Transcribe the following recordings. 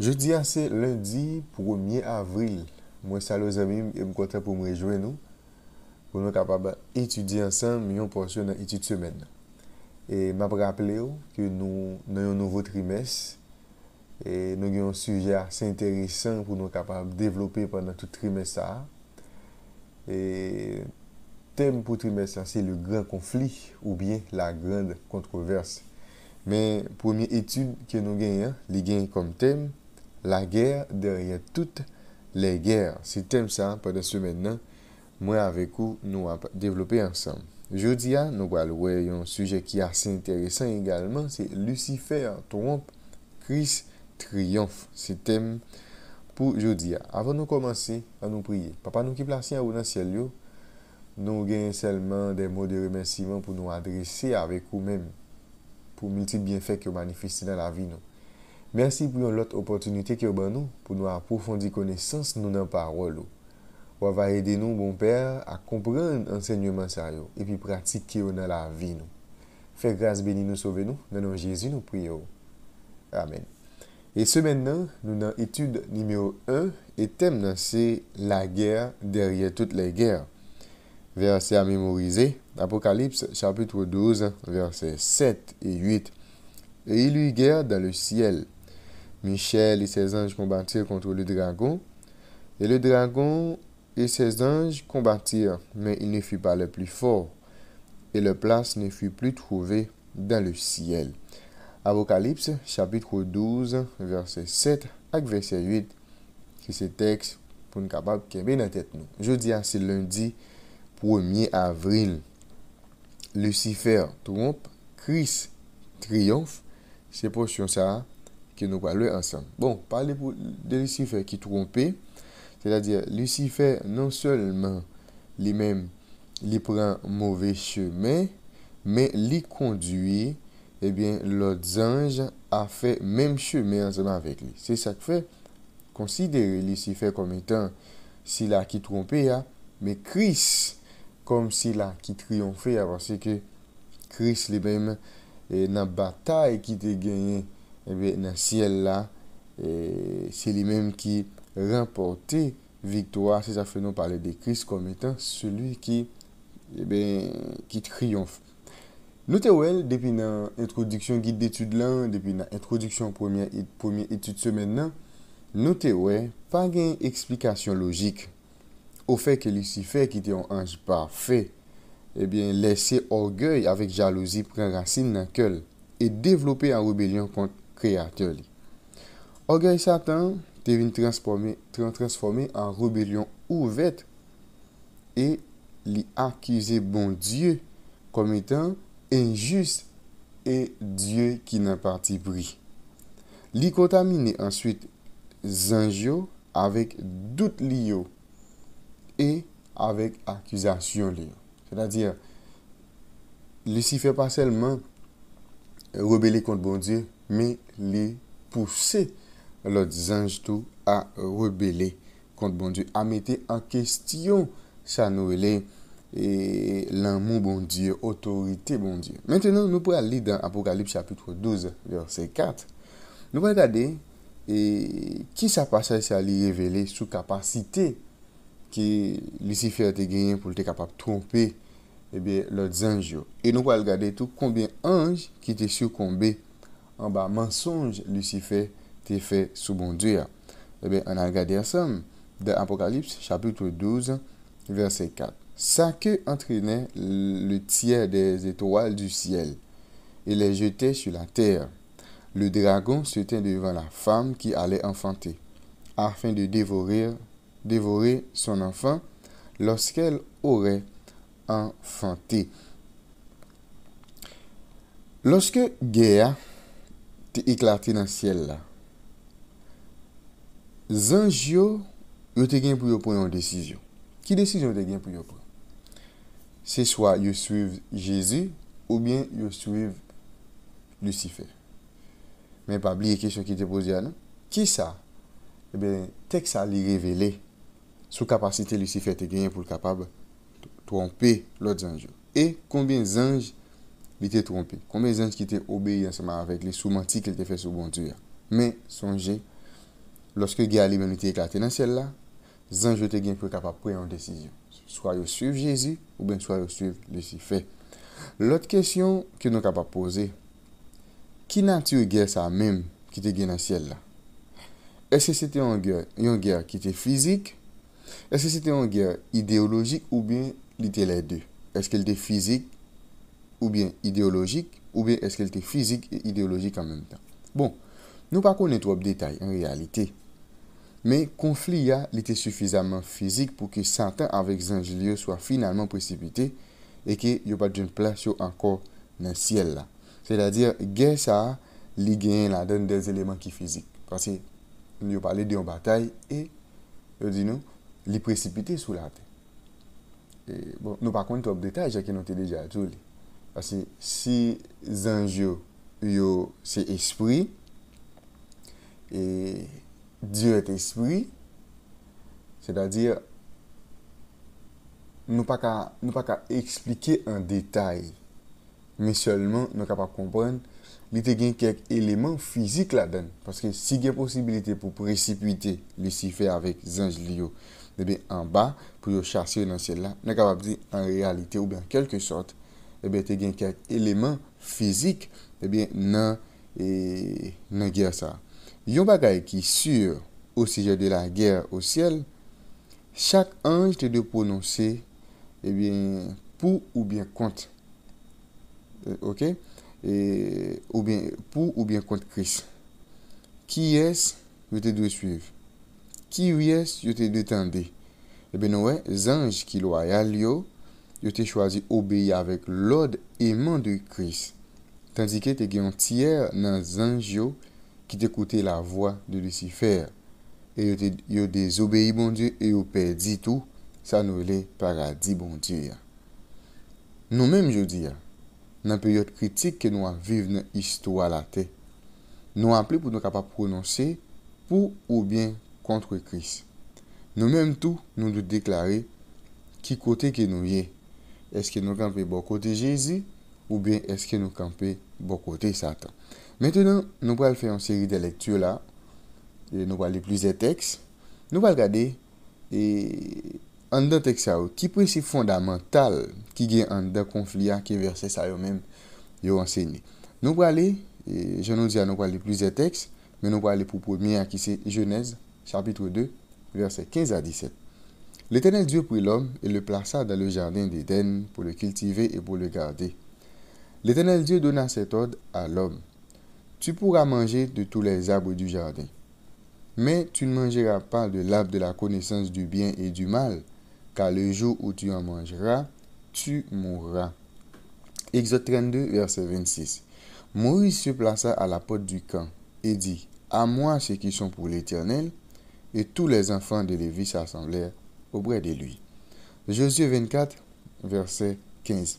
Je di ase lundi 1 avril. Mwen salo zami, mwen konten pou mwen rejwen nou. Pou nou kapab etudi ansan, mwen yon porsyon nan etudi semen. E map raple yo, ke nou nou yon nouvo trimes. E nou gen yon suje ase enteresan pou nou kapab devlopi panan tout trimesa. E tem pou trimesa se le gran konfli ou bien la gran kontroverse. Men, pou mi etudi ke nou gen, li gen kom teme. la ger deryen tout le ger. Se tem sa, pwede semen nan, mwen avekou nou a devlope ansan. Jodia, nou gwa louwe, yon suje ki ase interesan egalman, se Lucifer tromp, Kris triyonf. Se tem pou Jodia. Avan nou komanse an nou priye. Papa nou ki plasin a ou nan selyo, nou gen selman de mou de remensivan pou nou adrese avekou men. Pou multi bienfek yo manifesti nan la vi nou. Mersi pou yon lot opotunite ki oban nou, pou nou apofondi konesans nou nan parol nou. Ou ava ede nou, bon pèr, a kompran ansegnouman sa yo, epi pratike yo nan la vi nou. Fèk rase beni nou, sove nou, nanon Jezi nou priyo. Amen. E semen nan, nou nan etude nimeyo 1, etem nan se, la gèr derye tout le gèr. Versè a memorize, Apokalips chapitre 12, versè 7 et 8. E il lui gèr dan le siel. Michel et ses anges combattirent contre le dragon. Et le dragon et ses anges combattirent. Mais il ne fut pas le plus fort. Et le place ne fut plus trouvée dans le ciel. Avokalips chapitre 12 verset 7 ak verset 8. Ki se tekst pou n'kabab kebe na tet nou. Jeudi a se lundi 1 avril. Lucifer trompe. Chris triomfe. Se posyon sa a. ke nou palwe ansan. Bon, pale pou de Lucifer ki trompe, se la dire, Lucifer non selman li men li pren mouve chemen, men li kondui, e eh bien, lout zanj a fe men chemen ansan me avèk li. Se sak fe, konside Lucifer kom etan sila ki trompe ya, men Kris, kom sila ki triomfe avansi ke Kris li men eh, nan batay ki te genye nan siyèl la, e, sè li mèm ki remportè victoire, sè sa fè non pale de kris kòm etan, sè li ki triyonf. Nou te wè, depi nan introdüksyon guide d'étude lan, depi nan introdüksyon premier étude semen nan, nou te wè pa gen eksplikasyon logik ou fè ke Lucifer ki te yon anj pa fè, eh lè se orgèy avèk jalouzi pren rassin nan kèl e devlopè an rebelyon kont kreator li. Ogay satan, te vin transforme an rebellion ouvet e li akize bon die kom etan enjus e die ki nan parti bri. Li kontamine answit zanjo avik dout li yo e avik akizasyon li yo. Se da dir li si fe paselman rebele kont bon die men li pou se lot zanj tou a rebele kont bon diyo, a mette an kestyon sa nou li e lan moun bon diyo, otorite bon diyo. Mwen tenon nou pou al li dan Apokalip chapitou 12 verset 4 nou pou al gade e, ki sa pasay sa li yevele sou kapasite ki Lucifer te genye pou te kapap trompe e le zanj yo e nou pou al gade tou kombien anj ki te soukombe En bas, mensonge, Lucifer t'es fait sous bon Eh on on a regardé ensemble de Apocalypse chapitre 12, verset 4. Sa queue entraînait le tiers des étoiles du ciel et les jetait sur la terre. Le dragon se tint devant la femme qui allait enfanter, afin de dévorer, dévorer son enfant lorsqu'elle aurait enfanté. Lorsque Géa te eklate nan siel la. Zanj yo, yo te gen pou yo pon yon desisyon. Ki desisyon yo te gen pou yo pon? Se swa yo suive Jezu ou bien yo suive Lucifer. Men pa bli e kesyon ki te pose diyan. Ki sa? E ben, tek sa li revele sou kapasite Lucifer te gen pou kapab trompe lot zanj yo. E, konbien zanj li te trompi. Kome zanj ki te obeye anseman avek li soumantik li te fe soubontu ya. Men, sonje, loske ge alimeni te eklate nan sèl la, zanj yo te gen pou ka pa pre an desisyon. Soa yo suif Jezi, ou ben soa yo suif le si fe. Lot kèsyon ki nou ka pa pose, ki natyou ge sa menm ki te gen nan sèl la? Ese se te an ger yon ger ki te fizik? Ese se te an ger ideologik ou ben li te le de? Ese ke l de fizik oubyen ideologik, oubyen eske lte fizik e ideologik an menm tan. Bon, nou pa konen trop detay en realite, men konflik ya lite sufizaman fizik pou ki satan avek zanj liyo swa finalman precipite, e ki yo pa jen plas yo ankor nan siel la. Se la dir, gen sa, li gen la den dez eleman ki fizik. Pase, yo pale de yon batay, e, yo di nou, li precipite sou la te. E, bon, nou pa konen trop detay, jake nou te deja atou li. si zanj yo yo se espri e direte espri se da dir nou pa ka explike en detay me solman nou kapap kompren li te gen kek eleman fizik la den paske si gen posibilite pou precipite li si fe avik zanj li yo debe en ba pou yo chase yo nan se la nou kapap di en realite ou be an kelke sot Eh te gen kak eleman fizik eh e, nan gyer sa. Yon bagay ki sur o sije de la gyer o siel, chak anj te de prononse eh pou ou bien kont. Ok? Pou ou bien kont kris. Ki yes, yo te de suive. Ki yes, yo te de tende. Ebe nouwe, zanj ki lo ayal yo, yo te chwazi obeye avèk lòd eman di kris, tandike te gen tiyèr nan zanj yo ki te kote la vwa de Lucifer, e yo de zobeye bon diyo e yo perdi tou, sa nou le paradis bon diyo. Nou menm jou diyo, nan peryot kritik ke nou aviv nan histo alate, nou aple pou nou kapap prononse pou ou bien kontre kris. Nou menm tou nou de deklare ki kote ke nou ye Eske nou kanpe bo kote Jezi ou ben eske nou kanpe bo kote Satan. Mètènen nou pal fè yon seri de lèktur la, e nou pal lè plize teks. Nou pal gade, e, an dan teks a ou, ki prese fondamental ki gen an dan konflia ki verse sa yo men yo anseni. Nou pal lè, e, je nou zè an nou pal lè plize teks, men nou pal lè pou pomi a ki se jenez, chapitre 2, verse 15 a 17. L'Éternel Dieu prit l'homme et le plaça dans le jardin d'Éden pour le cultiver et pour le garder. L'Éternel Dieu donna cet ordre à l'homme. Tu pourras manger de tous les arbres du jardin, mais tu ne mangeras pas de l'arbre de la connaissance du bien et du mal, car le jour où tu en mangeras, tu mourras. Exode 32, verset 26. Moïse se plaça à la porte du camp et dit, À moi ceux qui sont pour l'Éternel. Et tous les enfants de Lévi s'assemblèrent auprès de lui. Josué 24, verset 15.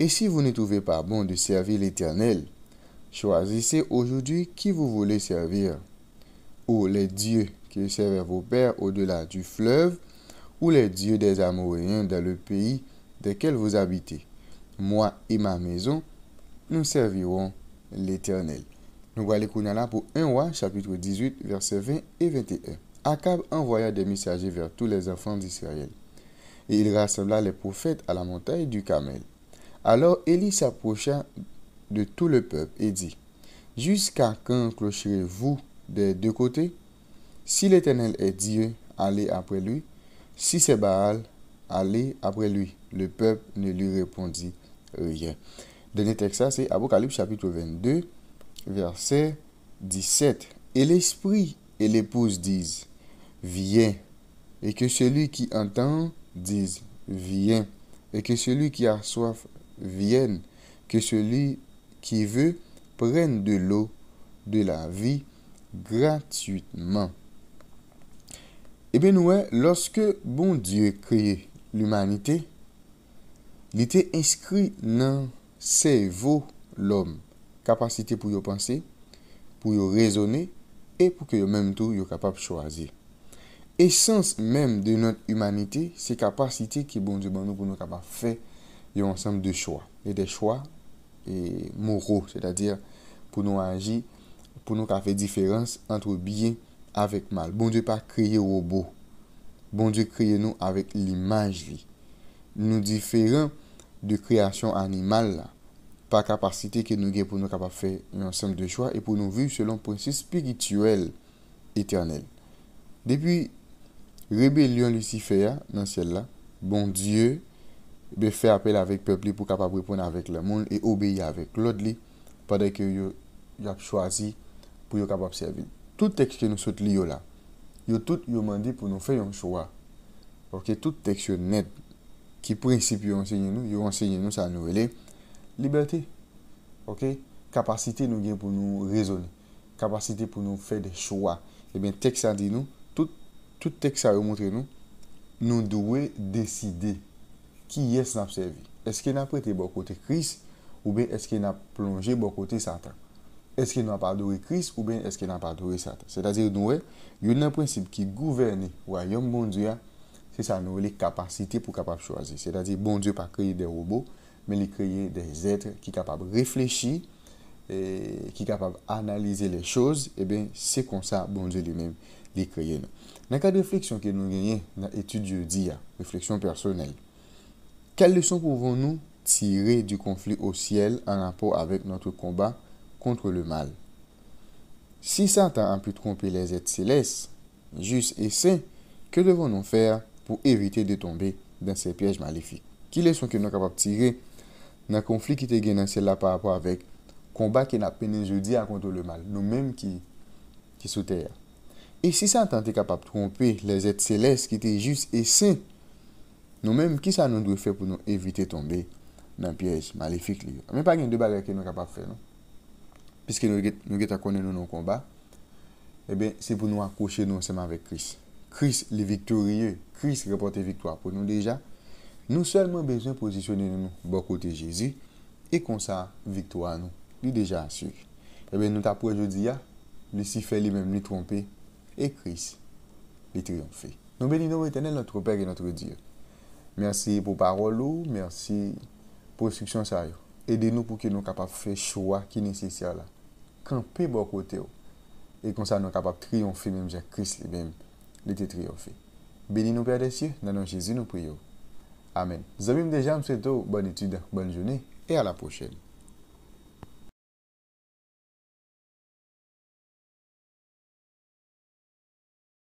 Et si vous ne trouvez pas bon de servir l'Éternel, choisissez aujourd'hui qui vous voulez servir, ou les dieux qui servent vos pères au-delà du fleuve, ou les dieux des Amoréens dans le pays lequel vous habitez. Moi et ma maison, nous servirons l'Éternel. Nous allons là pour 1 roi, chapitre 18, verset 20 et 21 acab envoya des messagers vers tous les enfants d'Israël. Et il rassembla les prophètes à la montagne du Carmel. Alors Élie s'approcha de tout le peuple et dit Jusqu'à quand clocherez-vous des deux côtés Si l'Éternel est Dieu, allez après lui. Si c'est Baal, allez après lui. Le peuple ne lui répondit rien. Dernier texte, c'est Apocalypse chapitre 22, verset 17. Et l'Esprit et l'épouse disent, viens, et que celui qui entend dise, viens, et que celui qui a soif vienne, que celui qui veut prenne de l'eau de la vie gratuitement. Eh bien, ouais, lorsque bon Dieu crée l'humanité, il était inscrit dans vous l'homme, capacité pour y penser, pour y raisonner, Et pou ke yo mèm tou yo kapap chwazi. Esens mèm de nou nan humanite, se kapasite ki bon di bon nou pou nou kapap fè yo ansèm de chwa. E de chwa, e moro, sè da dir pou nou anji, pou nou ka fè diferans entre biye avèk mal. Bon di pa kriye robo, bon di kriye nou avèk l'imaj li. Nou diferans de kriyasyon animal la. par capacité que nous avons pour nous faire un ensemble de choix et pour nous vivre selon le principe spirituel éternel. Depuis rébellion Lucifer dans ciel-là, bon Dieu ben fait appel avec peuple pour capable répondre avec le monde et obéir avec l'autre pendant que a choisi pour capable servir. Tout texte que nous saute là, yo tout demandé pour nous faire un choix. Ok, tout texte net qui principe enseigne enseigné nous, yo enseigné nous ça nous liberté. OK? Capacité nous gain pour nous raisonner, capacité pour nous faire des choix. Et eh bien texte a dit nous, tout tout texte a montré nous, nous devons décider qui est n'a servir Est-ce qu'il n'a prêté bon côté Christ ou bien est-ce qu'il n'a plongé bon côté Satan? Est-ce qu'il n'a pas adoré Christ ou bien est-ce qu'il n'a pas adoré Satan? C'est-à-dire nous, eh, il y a un principe qui gouverne le royaume de Dieu, eh, c'est ça nous les capacités pour capable choisir. C'est-à-dire bon Dieu pas créer des robots men li kreye des etre ki kapab reflechi, ki kapab analize le chouz, e ben se kon sa bon ze li men li kreye nou. Nan ka defleksyon ke nou genye, nan etu diyo diya, refleksyon personel, kel leson pouvoun nou tire du konflik ou siel an apou avèk noutre kombat kontre le mal? Si satan an pou trompi les etre seles, jous et se, ke devoun nou fèr pou evite de tombe dan se pièj malifi? Ki leson ke nou kapab tire nan konflik ki te gen nan sè la pa apwa avèk konba ki nan pènen jodi an kontou le mal, nou mèm ki sou tè ya. E si sa an tan te kapap trompe le zèt sèlès ki te jus et sè, nou mèm ki sa nan dwe fè pou nou evite tombe nan pièj maléfik li yo. A mèm pa gen dè bagè ke nou kapap fè, non? Piske nou get akone nou nan konba, e bè, se pou nou akoshe nou seman vèk Kris. Kris le viktoriyè, Kris repote viktor pou nou deja Nou selman bezwen pozisyonnen nou bo kote Jezi, e konsa viktouan nou, li deja asyik. Ebe nou tapou ajodi e ya, li si feli mem li trompe, e kris li triyonfe. Nou beli nou etenel notre Père et notre Dieu. Mersi pou parolou, mersi pou eskriksyon sa yo. Ede nou pou ki nou kapap fwe choua ki nese syala. Kampi bo kote yo, e konsa nou kapap triyonfe mem, jè kris li mem li triyonfe. Beli nou Père ete syek, nanon Jezi nou priyo. Amen. Zamim déjà, c'est tout. bonne étude, bonne journée et à la prochaine.